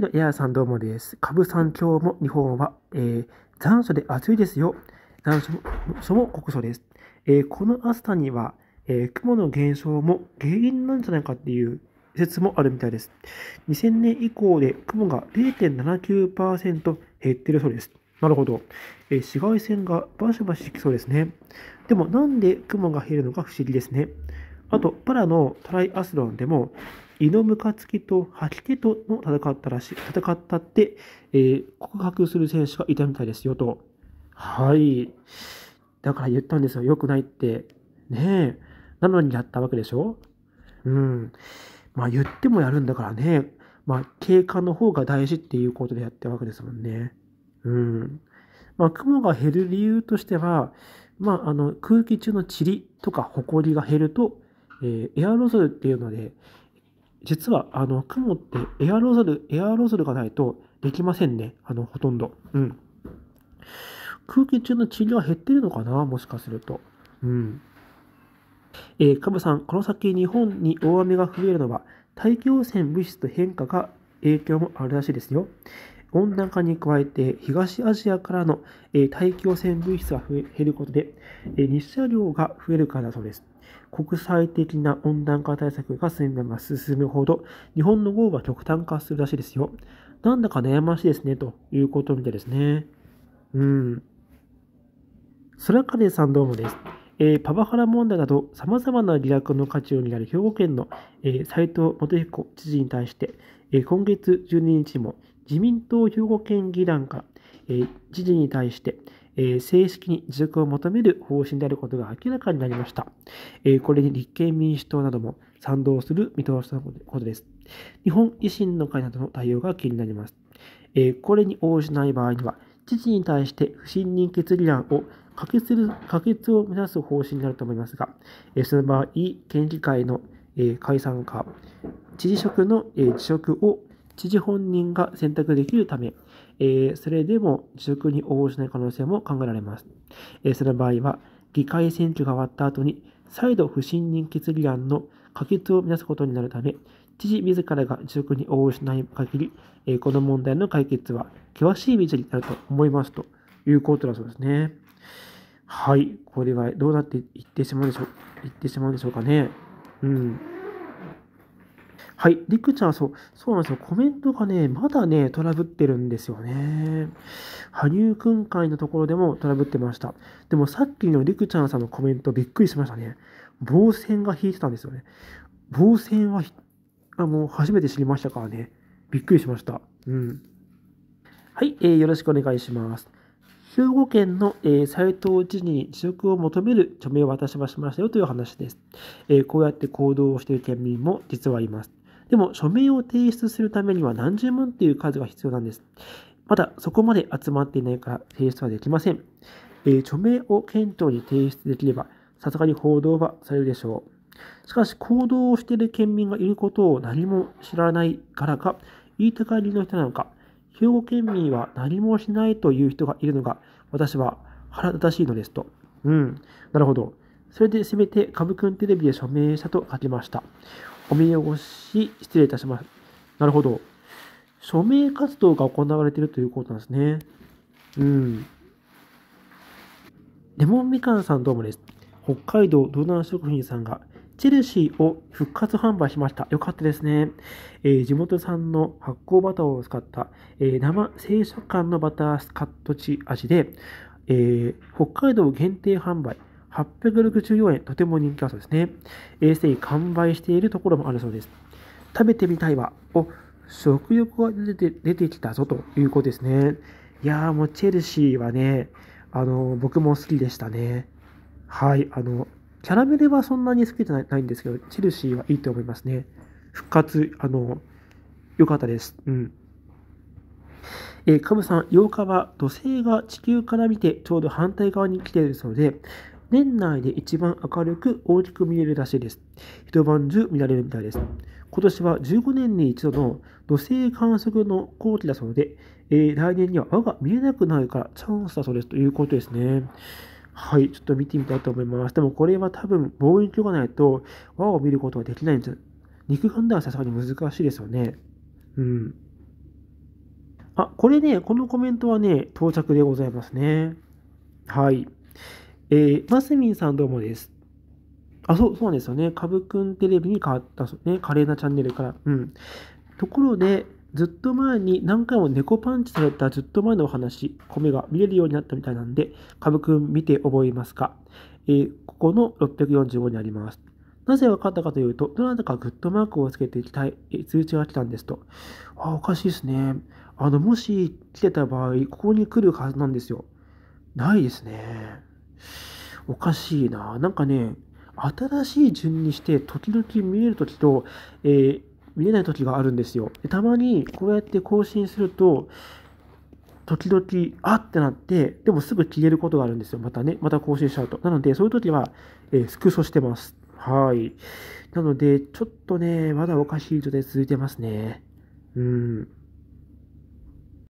のエアさんどうもです。株さん、今日も日本は、えー、残暑で暑いですよ。残暑も暑も酷暑です。えー、この暑さには、えー、雲の減少も原因なんじゃないかっていう説もあるみたいです。2000年以降で雲が0.79%減ってるそうです。なるほど。えー、紫外線がバシバシきそうですね。でもなんで雲が減るのか不思議ですね。あと、パラのトライアスロンでも、胃のむかつきと吐き気との戦ったらしい、戦ったって、えー、告白する選手がいたみたいですよと。はい。だから言ったんですよ。良くないって。ねえ。なのにやったわけでしょうん。まあ言ってもやるんだからね。まあ経過の方が大事っていうことでやったわけですもんね。うん。まあ雲が減る理由としては、まああの空気中の塵とか埃が減ると、えー、エアロゾルっていうので、実は、あの、雲ってエアロゾル、エアロゾルがないとできませんね。あの、ほとんど。うん。空気中の治療は減ってるのかなもしかすると。うん。えー、カブさん、この先日本に大雨が増えるのは、大気汚染物質と変化が影響もあるらしいですよ。温暖化に加えて、東アジアからの、えー、大気汚染物質が減ることで、えー、日射量が増えるからだそうです。国際的な温暖化対策が進めば進むほど、日本の豪雨は極端化するらしいですよ。なんだか悩ましいですね、ということみたいですね。うん。そかねさんどうもです。えー、パワハラ問題など、様々な疑惑の渦中にある兵庫県の、えー、斉藤元彦知事に対して、えー、今月12日も自民党兵庫県議団かえー、知事に対して、え正式に持続を求める方針であることが明らかになりました。えこれに立憲民主党なども賛同する見通しのことです。日本維新の会などの対応が気になります。えこれに応じない場合には、知事に対して不信任決議案を可決する可決を目指す方針になると思いますが、えその場合、県議会の、え解散か、知事職の、え辞職を知事本人が選択できるため、えー、それでも辞職に応じない可能性も考えられます。えー、その場合は、議会選挙が終わった後に、再度不信任決議案の可決を目指すことになるため、知事自らが辞職に応じない限り、えー、この問題の解決は険しい道になると思いますということだそうですね。はい、これはどうなっていってしまうでしょういってしまうでしょうかね。うん。はい。りくちゃん、そう、そうなんですよ。コメントがね、まだね、トラブってるんですよね。羽生くん会のところでもトラブってました。でもさっきのりくちゃんさんのコメントびっくりしましたね。防線が引いてたんですよね。防線は、あもう初めて知りましたからね。びっくりしました。うん。はい、えー、よろしくお願いします。兵庫県の、えー、斉藤知事に辞職を求める署名を渡しましたよという話です。えー、こうやって行動をしている県民も実はいます。でも、署名を提出するためには何十万という数が必要なんです。まだそこまで集まっていないから提出はできません。えー、署名を検討に提出できれば、さすがに報道はされるでしょう。しかし、行動をしている県民がいることを何も知らないからか、言いたがりの人なのか、兵庫県民は何もしないという人がいるのが、私は腹立たしいのですと。うん、なるほど。それでせめて、株くんテレビで署名したと書きました。お見汚し、失礼いたします。なるほど。署名活動が行われているということなんですね。うん。レモンみかんさんどうもです。北海道道南食品さんがチェルシーを復活販売しました。よかったですね。えー、地元産の発酵バターを使った、えー、生清楚感のバタースカットチ味で、えー、北海道限定販売、864円、とても人気だそうですね。衛生完売しているところもあるそうです。食べてみたいわ。お、食欲が出て出てきたぞということですね。いやーもうチェルシーはね、あの、僕も好きでしたね。はい、あの、キャラメルはそんなに好きじゃないんですけど、チェルシーはいいと思いますね。復活、あの、良かったです。うん。カムさん、8日は土星が地球から見てちょうど反対側に来ているそうで、年内で一番明るく大きく見えるらしいです。一晩中見られるみたいです。今年は15年に一度の土星観測の後期だそうで、えー、来年には輪が見えなくなるからチャンスだそうですということですね。はい、ちょっと見てみたいと思います。でもこれは多分望遠鏡がないと輪を見ることはできないんです。肉眼ではさすがに難しいですよね。うん。あ、これね、このコメントはね、到着でございますね。はい。えー、マスミンさんどうもです。あ、そう、そうですよね。カブくんテレビに変わったね。華麗なチャンネルから。うん。ところで、ずっと前に何回も猫パンチされたずっと前のお話、米が見れるようになったみたいなんで、カブくん見て覚えますか。えー、ここの645にあります。なぜ分かったかというと、どなたかグッドマークをつけていきたい、え通知が来たんですと。あ、おかしいですね。あの、もし来てた場合、ここに来るはずなんですよ。ないですね。おかしいな。なんかね、新しい順にして、時々見える時と、えー、見れない時があるんですよ。たまに、こうやって更新すると、時々、あってなって、でもすぐ消えることがあるんですよ。またね、また更新しちゃうと。なので、そういう時は、えー、スクショしてます。はい。なので、ちょっとね、まだおかしい状態続いてますね。うん。